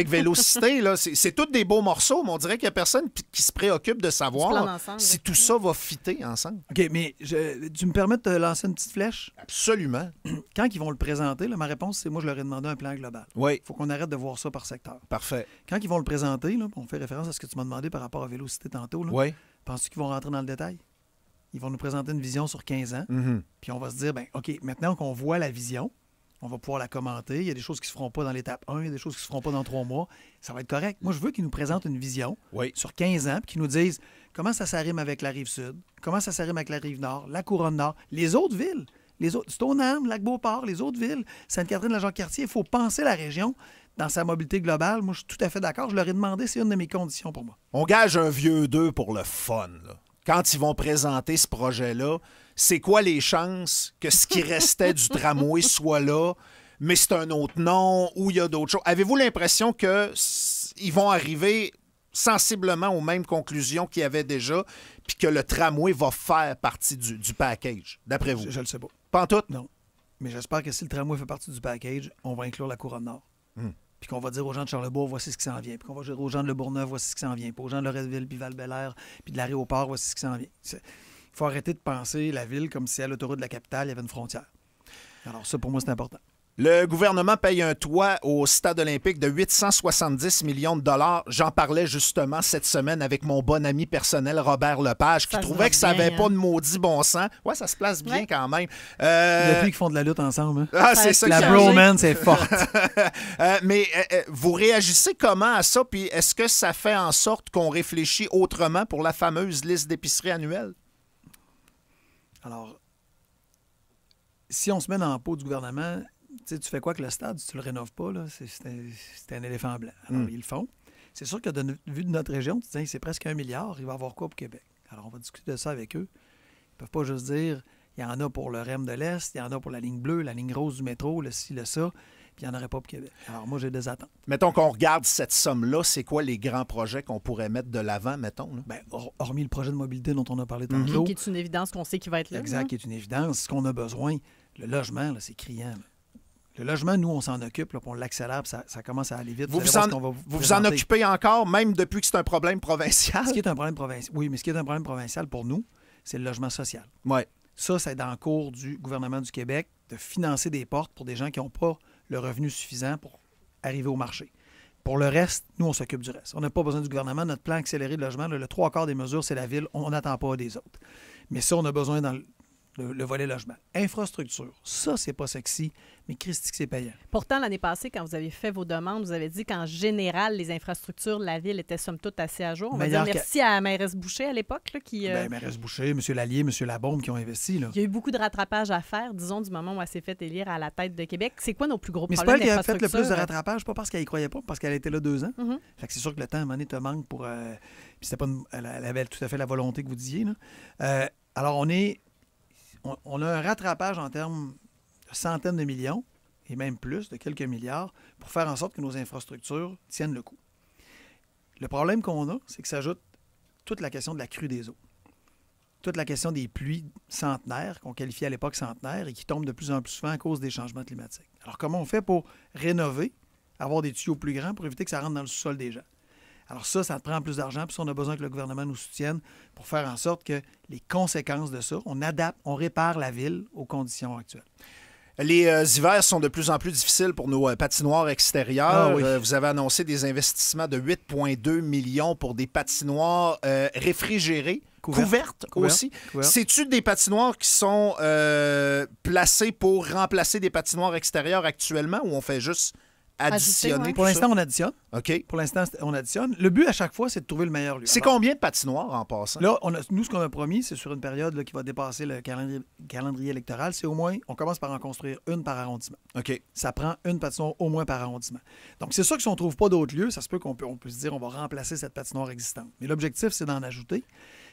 Vélocité, là. Vélocité. *laughs* C'est tous des beaux morceaux, mais on dirait qu'il n'y a personne qui se préoccupe de savoir si tout mm. ça va fitter ensemble. OK, mais tu me permets de te lancer une petite flèche? Absolument. *clears throat* Quand ils vont le présenter, ma réponse, c'est moi, je leur ai demandé un plan global. Oui. Il faut qu'on arrête de voir ça par secteur. Parfait. Quand ils vont le présenter, on fait référence à ce que tu m'as demandé par rapport à Vélocité tantôt. oui. Penses-tu qu'ils vont rentrer dans le détail? Ils vont nous présenter une vision sur 15 ans. Mm-hmm. Puis on va se dire, ben, OK, maintenant qu'on voit la vision, on va pouvoir la commenter. Il y a des choses qui ne se feront pas dans l'étape 1, il y a des choses qui ne se feront pas dans trois mois. Ça va être correct. Moi, je veux qu'ils nous présentent une vision sur 15 ans, puis qu'ils nous disent comment ça s'arrime avec la rive sud, comment ça s'arrime avec la rive nord, la couronne nord, les autres villes. Les autres, Stoneham, Lac-Beauport, les autres villes, Sainte-Catherine-la-Jean-Cartier, il faut penser la région dans sa mobilité globale. Moi, je suis tout à fait d'accord. Je leur ai demandé, c'est une de mes conditions pour moi. On gage un vieux 2 pour le fun quand ils vont présenter ce projet-là, c'est quoi les chances que ce qui restait du tramway *laughs* soit là, mais c'est un autre nom ou il y a d'autres choses? Avez-vous l'impression qu'ils vont arriver sensiblement aux mêmes conclusions qu'il y avait déjà, puis que le tramway va faire partie du, package, d'après vous? Je ne le sais pas. Pas en tout? Non. Mais j'espère que si le tramway fait partie du package, on va inclure la couronne nord. Hmm puis qu'on va dire aux gens de Charlebourg, voici ce qui s'en vient, puis qu'on va dire aux gens de Le Bourneuve, voici ce qui s'en vient, puis aux gens de Loretteville, puis Val-Belair, puis de l'aéroport, voici ce qui s'en vient. Il faut arrêter de penser la ville comme si à l'autoroute de la capitale, il y avait une frontière. Alors ça, pour moi, c'est important. Le gouvernement paye un toit au stade olympique de 870 millions de dollars. J'en parlais justement cette semaine avec mon bon ami personnel Robert Lepage qui trouvait que ça n'avait pas hein. de maudit bon sens. Ouais, ça se place bien quand même. Depuis euh, qu'ils font de la lutte ensemble. Hein. Ah, c'est ça. La bromance est forte. *laughs* Euh, mais euh, vous réagissez comment à ça? Puis est-ce que ça fait en sorte qu'on réfléchit autrement pour la fameuse liste d'épicerie annuelle? Alors, si on se met dans la peau du gouvernement, tu fais quoi avec le stade si tu le rénoves pas? C'est un, éléphant blanc. Alors, hmm. ils le font. C'est sûr que de vue de notre région, tu dis, c'est presque un milliard, il va avoir quoi pour Québec? Alors, on va discuter de ça avec eux. Ils peuvent pas juste dire, il y en a pour le REM de l'Est, il y en a pour la ligne bleue, la ligne rose du métro, le ci, le ça puis il n'y en aurait pas pour Québec. Alors, moi, j'ai des attentes. Mettons qu'on regarde cette somme-là, c'est quoi les grands projets qu'on pourrait mettre de l'avant, mettons? Bien, hormis le projet de mobilité dont on a parlé mhm. tantôt. Qui est une évidence qu'on sait qu'il va être là. Exact, qui est une évidence. Ce qu'on a besoin, le logement, c'est criant. Le logement, nous, on s'en occupe, là, on l'accélère, ça, ça, commence à aller vite. Vous vous, en, occupez encore, même depuis que c'est un problème provincial? Ce qui est un problème provincial. Oui, mais ce qui est un problème provincial pour nous, c'est le logement social. Ouais. Ça, c'est dans le cours du gouvernement du Québec de financer des portes pour des gens qui n'ont pas le revenu suffisant pour arriver au marché. Pour le reste, nous, on s'occupe du reste. On n'a pas besoin du gouvernement. Notre plan accéléré de logement, le trois quarts des mesures, c'est la ville. On n'attend pas des autres. Mais ça, on a besoin dans, le le, volet logement. Infrastructure, ça, c'est pas sexy, mais Christique, c'est payant. Pourtant, l'année passée, quand vous avez fait vos demandes, vous avez dit qu'en général, les infrastructures de la ville étaient somme toute assez à jour. On va dire merci à Mairesse Boucher à l'époque. qui. Euh, ben, Mairesse Boucher, M. Lallier, M. Labombe qui ont investi. Il y a eu beaucoup de rattrapage à faire, disons, du moment où elle s'est fait élire à la tête de Québec. C'est quoi nos plus gros problèmes? Mais c'est pas elle qui a fait le plus de euh? rattrapage, pas parce qu'elle y croyait pas, parce qu'elle était là deux ans. Mm-hmm. c'est sûr que le temps, à un moment donné, te manque pour. Euh, puis pas elle avait tout à fait la volonté que vous disiez. alors, on est on, a un rattrapage en termes de centaines de millions et même plus, de quelques milliards, pour faire en sorte que nos infrastructures tiennent le coup. Le problème qu'on a, c'est que s'ajoute toute la question de la crue des eaux, toute la question des pluies centenaires, qu'on qualifiait à l'époque centenaires, et qui tombent de plus en plus souvent à cause des changements climatiques. Alors comment on fait pour rénover, avoir des tuyaux plus grands pour éviter que ça rentre dans le sous-sol des gens? Alors ça, ça prend plus d'argent, puis on a besoin que le gouvernement nous soutienne pour faire en sorte que les conséquences de ça, on adapte, on répare la ville aux conditions actuelles. Les euh, hivers sont de plus en plus difficiles pour nos euh, patinoires extérieures. Ah euh, vous avez annoncé des investissements de 8,2 millions pour des patinoires réfrigérées. Couvertes, aussi. C'est-tu des patinoires qui sont placées pour remplacer des patinoires extérieures actuellement ou on fait juste pour l'instant, on additionne. OK. Pour l'instant, on additionne. Le but à chaque fois, c'est de trouver le meilleur lieu. C'est combien de patinoires en passant? Là, on nous, ce qu'on a promis, c'est sur une période qui va dépasser le calendrier, électoral, c'est au moins, on commence par en construire une par arrondissement. OK. Ça prend une patinoire au moins par arrondissement. Donc, c'est sûr que si on ne trouve pas d'autres lieux, ça se peut qu'on puisse dire on va remplacer cette patinoire existante. Mais l'objectif, c'est d'en ajouter.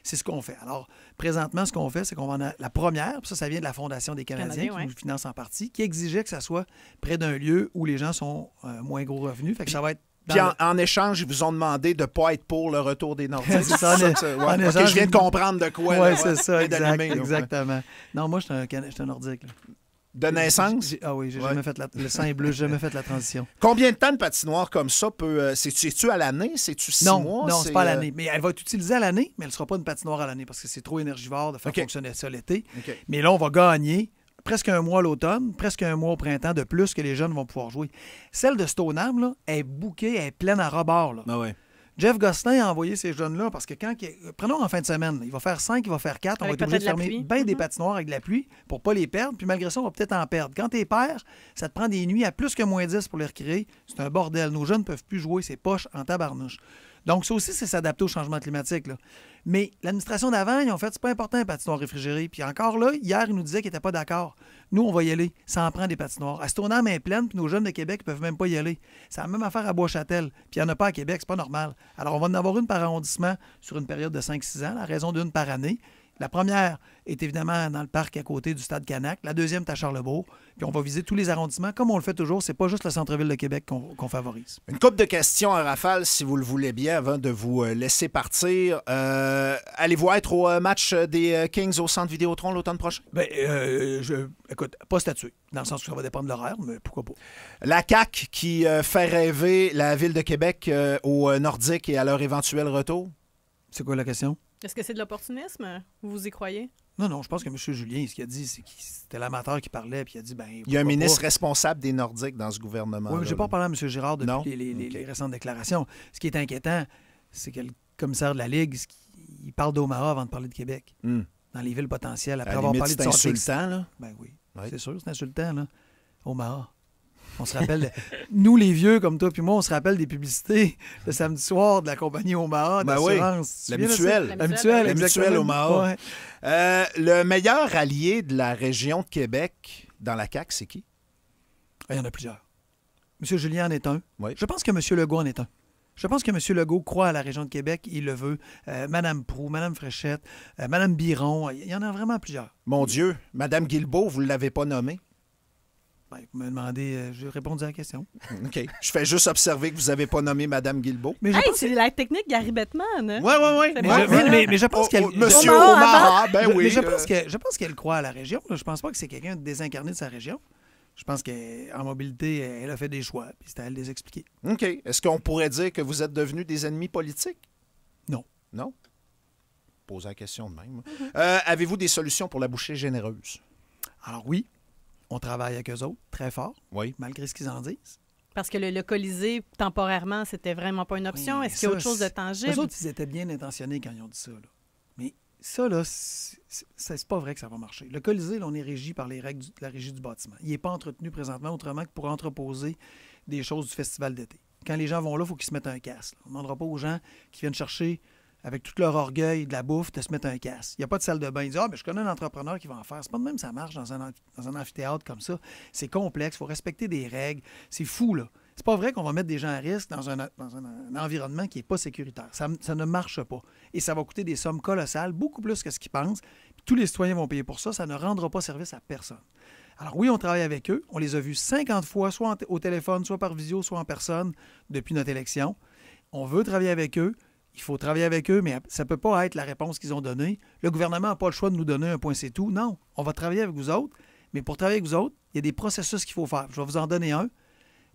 C'est ce qu'on fait. Alors, présentement, ce qu'on fait, c'est qu'on en a la première, ça, ça vient de la Fondation des Canadiens, qui nous finance en partie, qui exigeait que ça soit près d'un lieu où les gens sont euh, moins gros revenus. Fait ça va être en, échange, ils vous ont demandé de ne pas être pour le retour des Nordiques. c'est ça, je viens de comprendre de quoi. Oui, c'est ça, exactement. Non, moi, je suis un, Nordique. De naissance? Ah oui, j'ai jamais fait la, le sang est bleu, j'ai jamais fait la transition. *laughs* Combien de temps de patinoire comme ça peut. Euh, c'est-tu à l'année? C'est-tu six mois? Non, c'est pas à euh, l'année. Mais elle va être utilisée à l'année, mais elle ne sera pas une patinoire à l'année parce que c'est trop énergivore de faire fonctionner ça l'été. Mais là, on va gagner presque un mois à l'automne, presque un mois au printemps de plus que les jeunes vont pouvoir jouer. Celle de Stoneham, là, est bouquée, elle est pleine à rebord. Ah Jeff Gostin a envoyé ces jeunes-là parce que quand. Prenons en fin de semaine, il va faire 5, il va faire 4, on va être de, fermer bien des mm-hmm. patinoires avec de la pluie pour pas les perdre, puis malgré ça, on va peut-être en perdre. Quand tu es père, ça te prend des nuits à plus que moins 10 pour les recréer. C'est un bordel. Nos jeunes ne peuvent plus jouer, c'est poches en tabarnouche. Donc, ça aussi, c'est s'adapter au changement climatique. Mais l'administration d'avant, ils ont fait, c'est pas important, les patinoires réfrigéré ». Puis encore là, hier, ils nous disaient qu'ils n'étaient pas d'accord. Nous, on va y aller. Ça en prend des patinoires. À en main pleine, puis nos jeunes de Québec ne peuvent même pas y aller. ça la même affaire à Bois-Châtel. Puis il n'y en a pas à Québec, c'est pas normal. Alors, on va en avoir une par arrondissement sur une période de 5-6 ans, à raison d'une par année. La première est évidemment dans le parc à côté du Stade Canac. La deuxième est à Charlebourg. Puis on va viser tous les arrondissements, comme on le fait toujours. C'est pas juste le centre-ville de Québec qu'on favorise. Une coupe de questions à rafale, si vous le voulez bien, avant de vous euh, laisser partir. Euh, allez-vous être au euh, match des Kings au centre Vidéotron l'automne prochain? Ben, je, écoute, pas statué, dans le sens que ça va dépendre de l'horaire, mais pourquoi pas. La CAC qui fait rêver la ville de Québec au nordique et à leur éventuel retour? C'est quoi la question? Est-ce que c'est de l'opportunisme? Vous vous y croyez? Non, non, je pense que M. Julien, ce qu'il a dit, c'est que c'était l'amateur qui parlait, puis il a dit, ben. Il y a un ministre responsable des Nordiques dans ce gouvernement. Oui, je n'ai pas parlé à M. Girard de Les, récentes déclarations. Ce qui est inquiétant, c'est que le commissaire de la Ligue, il parle d'Omaha avant de parler de Québec, hmm. dans les villes potentielles, après avoir parlé de insultant, là. Ben oui, c'est sûr, c'est insultant, là. Omaha... On se rappelle, *laughs* nous les vieux comme toi puis moi, on se rappelle des publicités le samedi soir de la compagnie Omaha ben d'assurance. la, mutuelle. Omaha. Euh, le meilleur allié de la région de Québec dans la CAQ, c'est qui? Ah, il y en a plusieurs. M. Julien en est un. Je pense que M. Legault en est un. Je pense que M. Legault croit à la région de Québec, il le veut. Euh, Madame Prou, Madame Fréchette, euh, Madame Biron, il y en a vraiment plusieurs. Mon Dieu, Madame Guilbeault, vous ne l'avez pas nommée. Ben, vous me demandez, euh, je répondu à la question. *laughs* OK. Je fais juste observer que vous n'avez pas nommé Mme Guilbeault. Mais c'est la technique Gary Bettman. Oui, oui, oui. Mais, je pense oh, qu'elle. Oh, monsieur ah, ben Omar, oui. Mais je euh. pense que qu'elle croit à la région. Je Je pense pas que c'est quelqu'un de désincarné de sa région. Je pense qu'en mobilité, elle a fait des choix, puis c'est à elle de les expliquer. OK. Est-ce qu'on pourrait dire que vous êtes devenus des ennemis politiques? Non. Non? Posez la question de même. Euh, avez-vous des solutions pour la bouchée généreuse? Alors oui, on travaille avec eux autres très fort, oui. malgré ce qu'ils en disent. Parce que le localiser temporairement, c'était vraiment pas une option. Est-ce qu'il y a autre chose de tangible? Eux autres, ils étaient bien intentionnés quand ils ont dit ça. Mais ça, là, c'est pas vrai que ça va marcher. Le Colisée, on est régi par les règles de la régie du bâtiment. Il n'est pas entretenu présentement autrement que pour entreposer des choses du festival d'été. Quand les gens vont là, il faut qu'ils se mettent un casque. On ne demandera pas aux gens qui viennent chercher avec tout leur orgueil de la bouffe, de se mettre un casque. Il n'y a pas de salle de bain. Ils disent Ah, mais je connais un entrepreneur qui va en faire. C'est pas de même ça marche dans un, dans un amphithéâtre comme ça. C'est complexe, il faut respecter des règles. C'est fou, là. C'est pas vrai qu'on va mettre des gens à risque dans un, dans un, environnement qui n'est pas sécuritaire. Ça, ça, ne marche pas. Et ça va coûter des sommes colossales, beaucoup plus que ce qu'ils pensent. tous les citoyens vont payer pour ça. Ça ne rendra pas service à personne. Alors oui, on travaille avec eux. On les a vus 50 fois, soit au téléphone, soit par visio, soit en personne, depuis notre élection. On veut travailler avec eux il faut travailler avec eux, mais ça ne peut pas être la réponse qu'ils ont donnée. Le gouvernement n'a pas le choix de nous donner un point, c'est tout. Non, on va travailler avec vous autres, mais pour travailler avec vous autres, il y a des processus qu'il faut faire. Je vais vous en donner un.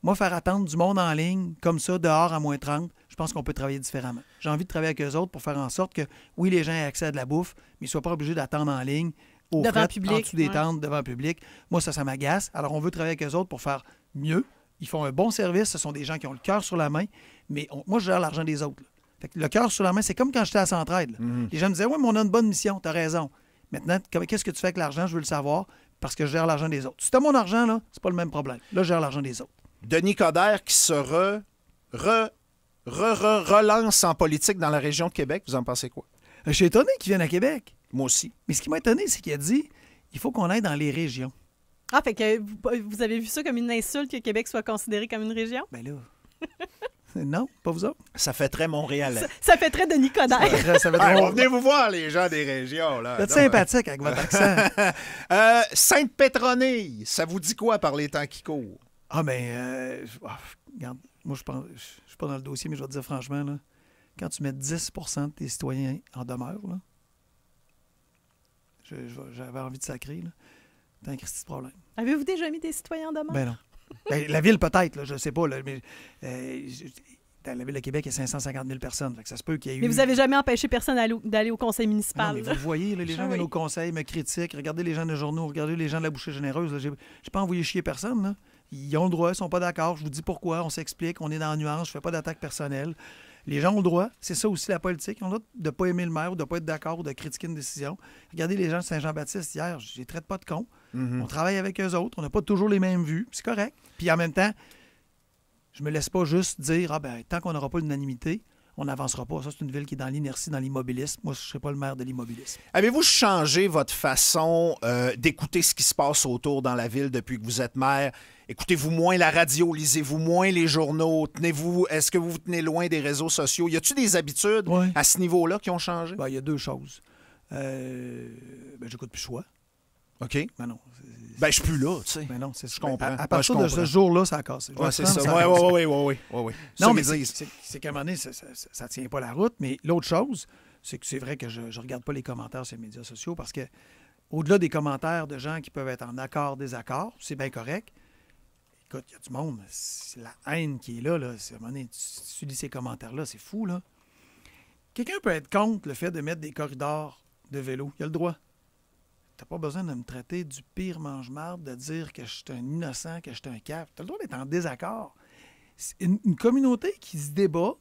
Moi, faire attendre du monde en ligne, comme ça, dehors à moins 30, je pense qu'on peut travailler différemment. J'ai envie de travailler avec eux autres pour faire en sorte que, oui, les gens aient accès à de la bouffe, mais ils ne soient pas obligés d'attendre en ligne, au devant public, des tentes, devant le public. Moi, ça, ça m'agace. Alors, on veut travailler avec eux autres pour faire mieux. Ils font un bon service. Ce sont des gens qui ont le cœur sur la main. Mais moi, je gère l'argent des autres le cœur sur la main, c'est comme quand j'étais à Centraide. Mhm. Les gens me disaient Oui, mais on a une bonne mission, t'as raison. Maintenant, qu'est-ce que tu fais avec l'argent Je veux le savoir parce que je gère l'argent des autres. Si as mon argent, là, c'est pas le même problème. Là, je gère l'argent des autres. Denis Coderre qui se relance en politique dans la région Québec, vous en pensez quoi euh, Je suis étonné qu'il vienne à Québec. Moi aussi. Mais ce qui m'a étonné, c'est qu'il a dit il faut qu'on aille dans les régions. Ah, fait que vous avez vu ça comme une insulte que Québec soit considéré comme une région? Ben là, non, pas vous autres? Ça fait très Montréalais. Ça, fait très Denis Coderre. Ah, venez vous voir, les gens des régions. Là. Vous êtes sympathique avec votre accent. *laughs* Euh, Sainte-Pétronille, ça vous dit quoi par les temps qui courent? Ah, ben, euh, ah, regarde, moi, je ne suis pas dans le dossier, mais je vais te dire franchement, là, quand tu mets 10 de tes citoyens en demeure, là, j'avais envie de sacrer, là, t'as un de problème. Avez-vous déjà mis des citoyens en demeure? Ben non. Ben, la ville, peut-être, je ne sais pas. mais, euh, dans la ville de Québec, il y a 550 000 personnes. ça se peut qu'il y ait Mais vous n'avez jamais empêché personne d'aller au conseil municipal. vous voyez, les gens viennent au conseil, me critiquent. Regardez les gens de journaux, regardez les gens de la bouchée généreuse. Je n'ai pas envoyé chier personne. Ils ont le droit, ils ne sont pas d'accord. Je vous dis pourquoi, on s'explique, on est dans la nuance, je ne fais pas d'attaque personnelle. Les gens ont le droit, c'est ça aussi la politique. On a de ne pas aimer le maire, ou de ne pas être d'accord, de critiquer une décision. Regardez les gens de Saint-Jean-Baptiste hier, je les traite pas de cons. Mhm. On travaille avec eux autres. On n'a pas toujours les mêmes vues. C'est correct. Puis en même temps, je me laisse pas juste dire, ah ben, tant qu'on n'aura pas l'unanimité, on n'avancera pas. Ça, c'est une ville qui est dans l'inertie, dans l'immobilisme. Moi, je ne serai pas le maire de l'immobilisme. Avez-vous changé votre façon euh, d'écouter ce qui se passe autour dans la ville depuis que vous êtes maire? Écoutez-vous moins la radio, lisez-vous moins les journaux, tenez-vous, est-ce que vous vous tenez loin des réseaux sociaux? Y a-t-il des habitudes à ce niveau-là qui ont changé? Ben, il y a deux choses. Euh, ben, J'écoute plus choix. OK. Ben non. Ben, je suis plus là, tu sais. Ben non, c'est Je comprends. Ben, à, ben, partir de ce jour-là, ça casse. Ouais, c'est ça. Oui, oui, oui, ouais, Non, mais c'est qu'à un moment donné, ça ne tient pas la route. Mais l'autre chose, c'est que c'est vrai que je ne regarde pas les commentaires sur les médias sociaux parce que, au-delà des commentaires de gens qui peuvent être en accord, désaccord, c'est bien correct. Écoute, il y a du monde. La haine qui est là, là à un moment tu, lis ces commentaires-là, c'est fou, là. Quelqu'un peut être contre le fait de mettre des corridors de vélo. Il a le droit. T'as pas besoin de me traiter du pire mange-marde, de dire que je suis un innocent, que je suis un Tu T'as le droit d'être en désaccord. Une, communauté qui se débat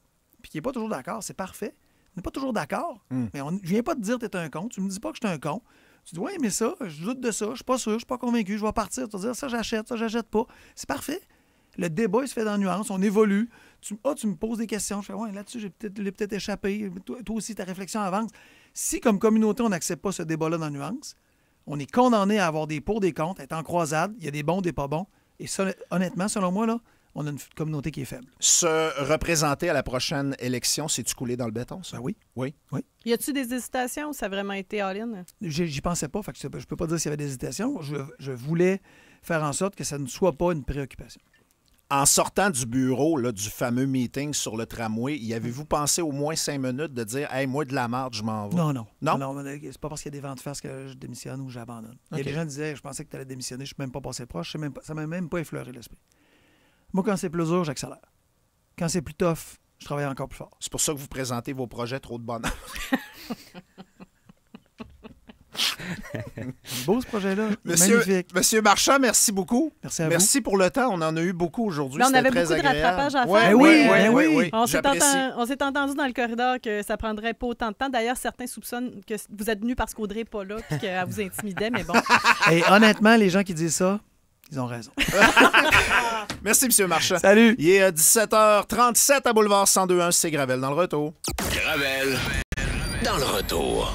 puis qui n'est pas toujours d'accord, c'est parfait. On n'est pas toujours d'accord. Hmm. Mais on, je viens pas te dire que tu es un con. Tu me dis pas que je suis un con. Tu dis, ouais, mais ça, je doute de ça, je suis pas sûr, je suis pas convaincu, je vais partir. Tu vas dire, ça, j'achète, ça, j'achète pas. C'est parfait. Le débat, il se fait dans nuance, on évolue. Tu, ah, tu me poses des questions. Je fais, ouais, là-dessus, j'ai peut-être peut échappé. Toi, aussi, ta réflexion avance. Si, comme communauté, on n'accepte pas ce débat-là dans nuance, on est condamné à avoir des pour, des contre, être en croisade. Il y a des bons, des pas bons. Et ça, honnêtement, selon moi, là, on a une communauté qui est faible. Se représenter à la prochaine élection, c'est-tu couler dans le béton, ça? Ben oui. Oui. oui. Y a-tu des hésitations ou ça a vraiment été all J'y pensais pas. Fait je peux pas dire s'il y avait des hésitations. je, voulais faire en sorte que ça ne soit pas une préoccupation. En sortant du bureau, là, du fameux meeting sur le tramway, y avez-vous pensé au moins cinq minutes de dire Hey, moi, de la marde, je m'en vais Non, non. Non, non c'est pas parce qu'il y a des ventes de que je démissionne ou j'abandonne. Il y gens disaient Je pensais que tu allais démissionner, je suis même pas passé proche, ça m'a même pas effleuré l'esprit. Moi, quand c'est plus dur, j'accélère. Quand c'est plus tough, je travaille encore plus fort. C'est pour ça que vous présentez vos projets trop de bonheur. *laughs* *laughs* Beau ce projet-là. Monsieur, Magnifique. Monsieur Marchand, merci beaucoup. Merci à vous. Merci pour le temps. On en a eu beaucoup aujourd'hui. On avait beaucoup de rattrapage à faire. Eh oui, eh oui, oui, On s'est entendu, dans le corridor que ça prendrait pas autant de temps. D'ailleurs, certains soupçonnent que vous êtes venu parce qu'Audrey n'est pas là et qu'elle vous intimidait, mais bon. *laughs* Et honnêtement, les gens qui disent ça, ils ont raison. *laughs* Merci, Monsieur Marchand. Salut. Il est à euh, 17h37 à Boulevard 1021, c'est Gravel dans le retour. Gravel dans le retour.